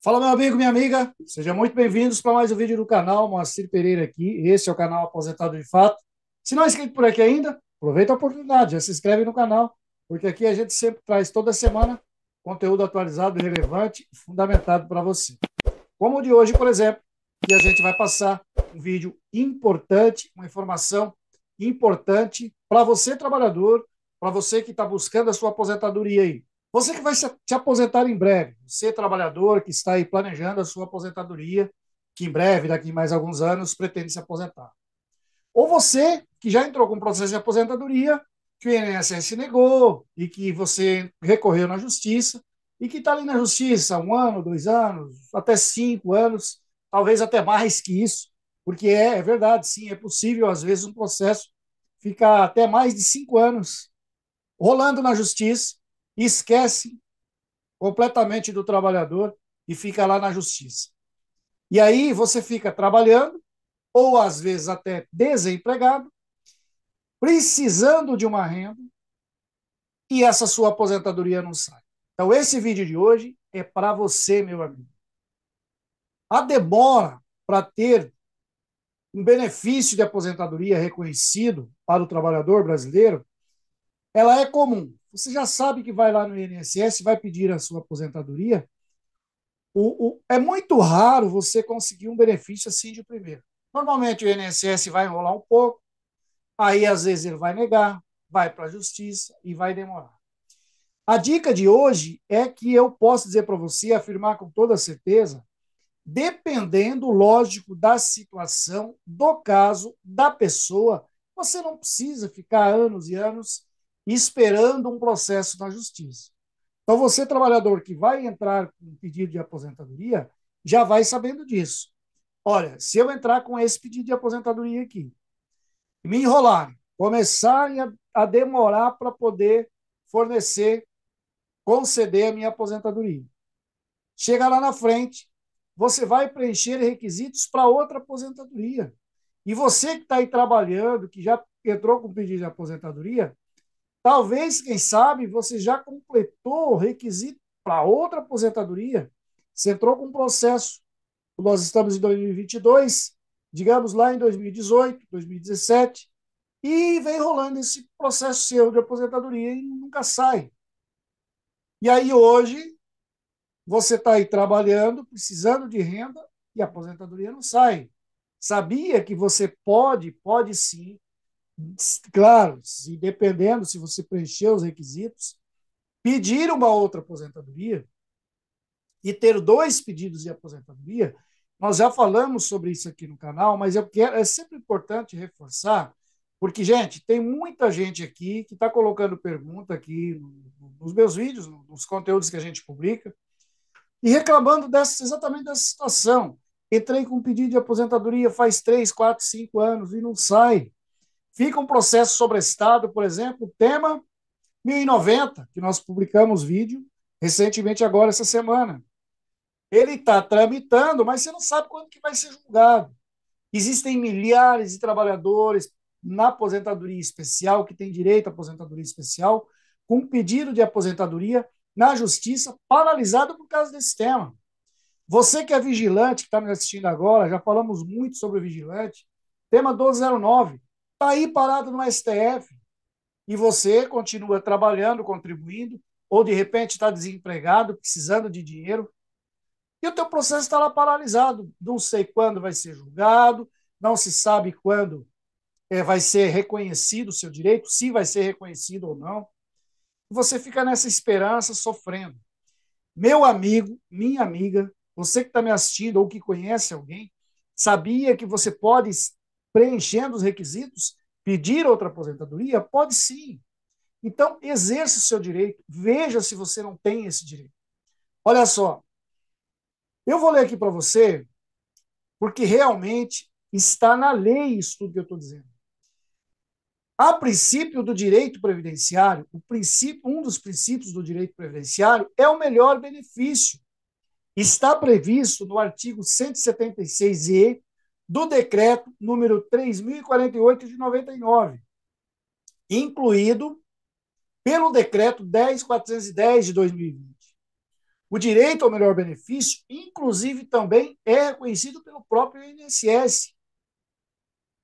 Fala, meu amigo, minha amiga. Sejam muito bem-vindos para mais um vídeo do canal. Moacir Pereira aqui. Esse é o canal Aposentado de Fato. Se não é inscrito por aqui ainda, aproveita a oportunidade, já se inscreve no canal, porque aqui a gente sempre traz toda semana conteúdo atualizado, relevante e fundamentado para você. Como o de hoje, por exemplo, que a gente vai passar um vídeo importante, uma informação importante para você, trabalhador, para você que está buscando a sua aposentadoria aí. Você que vai se aposentar em breve, você trabalhador que está aí planejando a sua aposentadoria, que em breve, daqui mais alguns anos, pretende se aposentar. Ou você que já entrou com um processo de aposentadoria, que o INSS negou e que você recorreu na justiça e que está ali na justiça um ano, dois anos, até cinco anos, talvez até mais que isso, porque é, é verdade, sim, é possível, às vezes, um processo ficar até mais de cinco anos rolando na justiça esquece completamente do trabalhador e fica lá na justiça. E aí você fica trabalhando, ou às vezes até desempregado, precisando de uma renda, e essa sua aposentadoria não sai. Então, esse vídeo de hoje é para você, meu amigo. A demora para ter um benefício de aposentadoria reconhecido para o trabalhador brasileiro, ela é comum você já sabe que vai lá no INSS, vai pedir a sua aposentadoria. O, o, é muito raro você conseguir um benefício assim de primeiro. Normalmente o INSS vai enrolar um pouco, aí às vezes ele vai negar, vai para a justiça e vai demorar. A dica de hoje é que eu posso dizer para você, afirmar com toda certeza, dependendo, lógico, da situação, do caso, da pessoa, você não precisa ficar anos e anos esperando um processo na justiça. Então, você, trabalhador que vai entrar com pedido de aposentadoria, já vai sabendo disso. Olha, se eu entrar com esse pedido de aposentadoria aqui, me enrolar, começar a, a demorar para poder fornecer, conceder a minha aposentadoria. Chega lá na frente, você vai preencher requisitos para outra aposentadoria. E você que está aí trabalhando, que já entrou com pedido de aposentadoria, Talvez, quem sabe, você já completou o requisito para outra aposentadoria, você entrou com um processo. Nós estamos em 2022, digamos lá em 2018, 2017, e vem rolando esse processo seu de aposentadoria e nunca sai. E aí hoje você está aí trabalhando, precisando de renda e a aposentadoria não sai. Sabia que você pode, pode sim claro, se dependendo se você preencher os requisitos, pedir uma outra aposentadoria e ter dois pedidos de aposentadoria, nós já falamos sobre isso aqui no canal, mas eu quero, é sempre importante reforçar, porque, gente, tem muita gente aqui que está colocando pergunta aqui no, nos meus vídeos, nos conteúdos que a gente publica, e reclamando dessa, exatamente dessa situação. Entrei com um pedido de aposentadoria faz três, quatro, cinco anos e não sai. Fica um processo sobre Estado, por exemplo, tema 1090, que nós publicamos vídeo recentemente agora, essa semana. Ele está tramitando, mas você não sabe quando que vai ser julgado. Existem milhares de trabalhadores na aposentadoria especial, que têm direito à aposentadoria especial, com pedido de aposentadoria na justiça, paralisado por causa desse tema. Você que é vigilante, que está me assistindo agora, já falamos muito sobre o vigilante, tema 1209. Está aí parado no STF e você continua trabalhando, contribuindo, ou de repente está desempregado, precisando de dinheiro, e o teu processo está lá paralisado. Não sei quando vai ser julgado, não se sabe quando é, vai ser reconhecido o seu direito, se vai ser reconhecido ou não. Você fica nessa esperança, sofrendo. Meu amigo, minha amiga, você que está me assistindo ou que conhece alguém, sabia que você pode preenchendo os requisitos, pedir outra aposentadoria? Pode sim. Então, exerça o seu direito, veja se você não tem esse direito. Olha só, eu vou ler aqui para você, porque realmente está na lei isso tudo que eu estou dizendo. A princípio do direito previdenciário, o princípio, um dos princípios do direito previdenciário é o melhor benefício. Está previsto no artigo 176E do decreto número 3048 de 99, incluído pelo decreto 10410 de 2020. O direito ao melhor benefício, inclusive também é reconhecido pelo próprio INSS,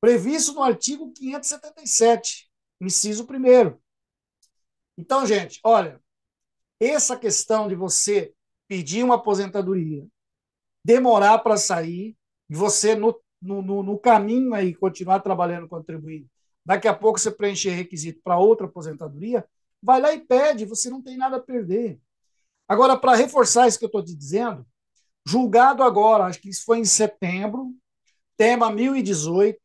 previsto no artigo 577, inciso 1 Então, gente, olha, essa questão de você pedir uma aposentadoria, demorar para sair, e você no no, no, no caminho aí, continuar trabalhando, contribuindo, daqui a pouco você preencher requisito para outra aposentadoria, vai lá e pede, você não tem nada a perder. Agora, para reforçar isso que eu estou te dizendo, julgado agora, acho que isso foi em setembro, tema 1018,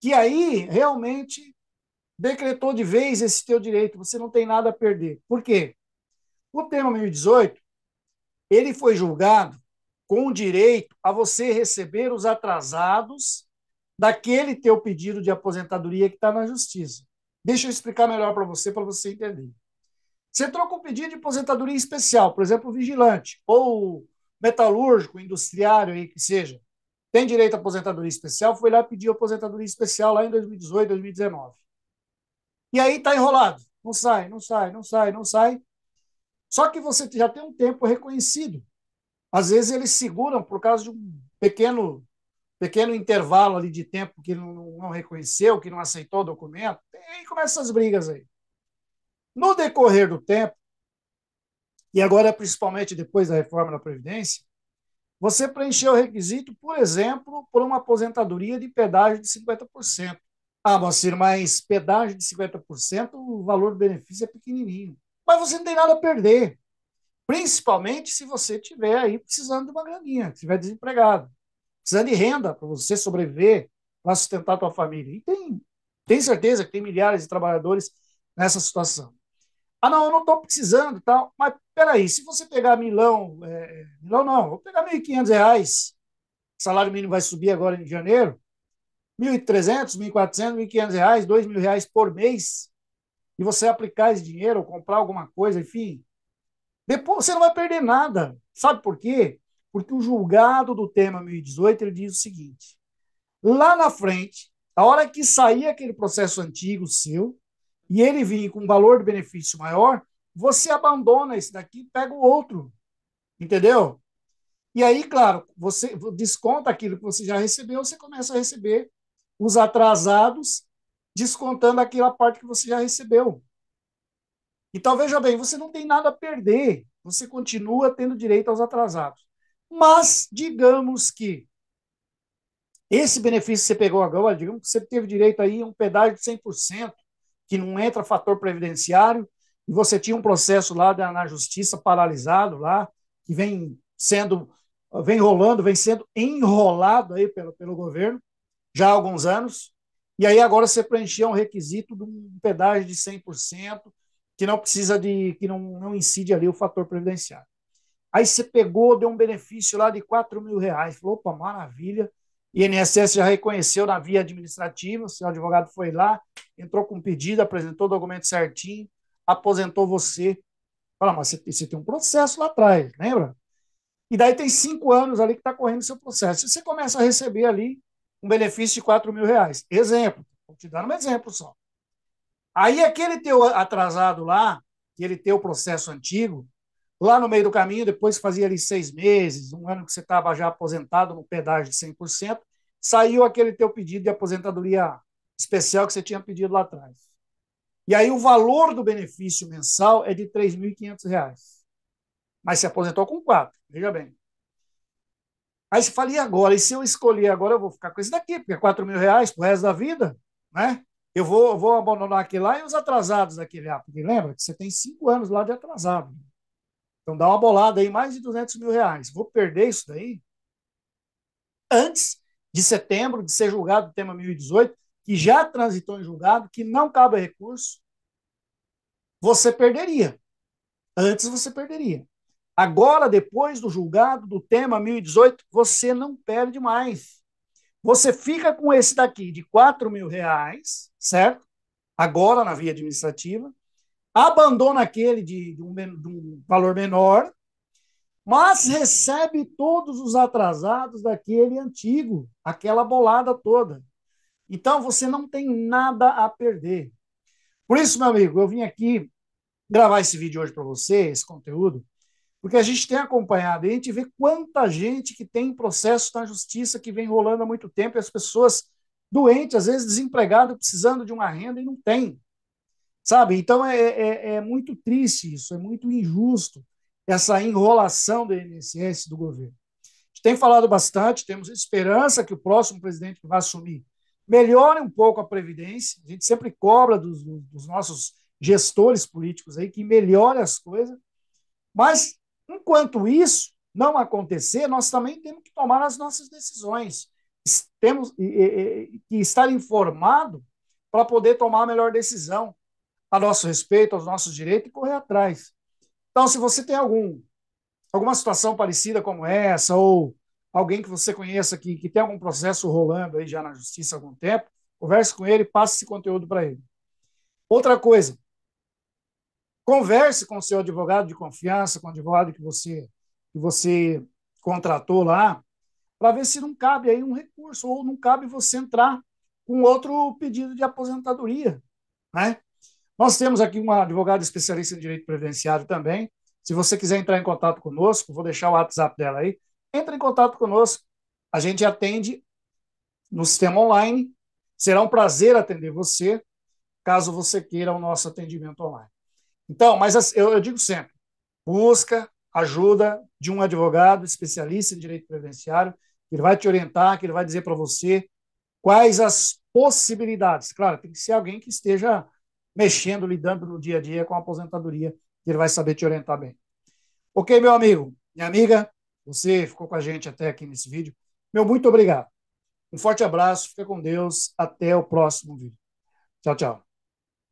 que aí realmente decretou de vez esse teu direito, você não tem nada a perder. Por quê? O tema 1018, ele foi julgado com direito a você receber os atrasados daquele teu pedido de aposentadoria que está na justiça. Deixa eu explicar melhor para você, para você entender. Você entrou com um pedido de aposentadoria especial, por exemplo, vigilante ou metalúrgico, industriário, aí que seja. Tem direito à aposentadoria especial, foi lá pedir aposentadoria especial lá em 2018, 2019. E aí está enrolado. Não sai, não sai, não sai, não sai. Só que você já tem um tempo reconhecido às vezes eles seguram por causa de um pequeno pequeno intervalo ali de tempo que não, não reconheceu, que não aceitou o documento, e começam essas brigas aí. No decorrer do tempo, e agora principalmente depois da reforma da Previdência, você preencheu o requisito, por exemplo, por uma aposentadoria de pedágio de 50%. Ah, Moacir, mas pedágio de 50%, o valor do benefício é pequenininho. Mas você não tem nada a perder. Principalmente se você estiver aí precisando de uma graninha, estiver desempregado, precisando de renda para você sobreviver, para sustentar a tua família. E tem, tem certeza que tem milhares de trabalhadores nessa situação. Ah, não, eu não estou precisando tal. Mas peraí, se você pegar milão, é, milão não, vou pegar R$ reais. salário mínimo vai subir agora em janeiro, R$ 1.300, R$ 1.400, R$ 1.500, R$ 2.000 por mês, e você aplicar esse dinheiro ou comprar alguma coisa, enfim, depois você não vai perder nada. Sabe por quê? Porque o julgado do tema 1018 ele diz o seguinte: lá na frente, a hora que sair aquele processo antigo seu e ele vir com um valor de benefício maior, você abandona esse daqui e pega o outro. Entendeu? E aí, claro, você desconta aquilo que você já recebeu, você começa a receber os atrasados, descontando aquela parte que você já recebeu. Então, veja bem, você não tem nada a perder, você continua tendo direito aos atrasados. Mas, digamos que esse benefício que você pegou agora, digamos que você teve direito aí a um pedágio de 100%, que não entra fator previdenciário, e você tinha um processo lá na justiça paralisado lá, que vem sendo, vem rolando, vem sendo enrolado aí pelo, pelo governo, já há alguns anos, e aí agora você preencheu um requisito de um pedágio de 100%, que não precisa de, que não, não incide ali o fator previdenciário. Aí você pegou, deu um benefício lá de 4 mil reais, falou, opa, maravilha, INSS já reconheceu na via administrativa, o seu advogado foi lá, entrou com pedido, apresentou o documento certinho, aposentou você. Fala, mas você, você tem um processo lá atrás, lembra? E daí tem cinco anos ali que está correndo o seu processo. E você começa a receber ali um benefício de 4 mil reais. Exemplo, vou te dar um exemplo só. Aí aquele teu atrasado lá, aquele teu processo antigo, lá no meio do caminho, depois fazia ali seis meses, um ano que você estava já aposentado no pedágio de 100%, saiu aquele teu pedido de aposentadoria especial que você tinha pedido lá atrás. E aí o valor do benefício mensal é de R$ 3.500. Mas se aposentou com quatro, veja bem. Aí você fala, e agora? E se eu escolher agora, eu vou ficar com esse daqui, porque é 4 mil reais pro resto da vida, né? eu vou, eu vou abandonar aqui lá e os atrasados daquele lá, porque lembra que você tem cinco anos lá de atrasado. Então dá uma bolada aí, mais de 200 mil reais. Vou perder isso daí antes de setembro de ser julgado o tema 1018, que já transitou em julgado, que não cabe recurso, você perderia. Antes você perderia. Agora, depois do julgado do tema 1018, você não perde mais. Você fica com esse daqui de 4 mil reais, certo? Agora na via administrativa. Abandona aquele de, de, um, de um valor menor, mas recebe todos os atrasados daquele antigo, aquela bolada toda. Então você não tem nada a perder. Por isso, meu amigo, eu vim aqui gravar esse vídeo hoje para você, esse conteúdo, porque a gente tem acompanhado e a gente vê quanta gente que tem processo na justiça que vem rolando há muito tempo e as pessoas doentes, às vezes desempregadas, precisando de uma renda e não tem. Sabe? Então é, é, é muito triste isso, é muito injusto essa enrolação do INSS do governo. A gente tem falado bastante, temos esperança que o próximo presidente que vai assumir melhore um pouco a Previdência. A gente sempre cobra dos, dos nossos gestores políticos aí que melhore as coisas, mas Enquanto isso não acontecer, nós também temos que tomar as nossas decisões. Temos que estar informado para poder tomar a melhor decisão a nosso respeito, aos nossos direitos e correr atrás. Então, se você tem algum, alguma situação parecida como essa, ou alguém que você conheça que, que tem algum processo rolando aí já na justiça há algum tempo, converse com ele, e passe esse conteúdo para ele. Outra coisa, Converse com o seu advogado de confiança, com o advogado que você, que você contratou lá, para ver se não cabe aí um recurso ou não cabe você entrar com outro pedido de aposentadoria. Né? Nós temos aqui uma advogada especialista em direito previdenciário também. Se você quiser entrar em contato conosco, vou deixar o WhatsApp dela aí. Entre em contato conosco. A gente atende no sistema online. Será um prazer atender você, caso você queira o nosso atendimento online. Então, mas eu, eu digo sempre, busca ajuda de um advogado especialista em direito previdenciário, que ele vai te orientar, que ele vai dizer para você quais as possibilidades. Claro, tem que ser alguém que esteja mexendo, lidando no dia a dia com a aposentadoria, que ele vai saber te orientar bem. Ok, meu amigo, minha amiga, você ficou com a gente até aqui nesse vídeo. Meu muito obrigado. Um forte abraço, fica com Deus, até o próximo vídeo. Tchau, tchau.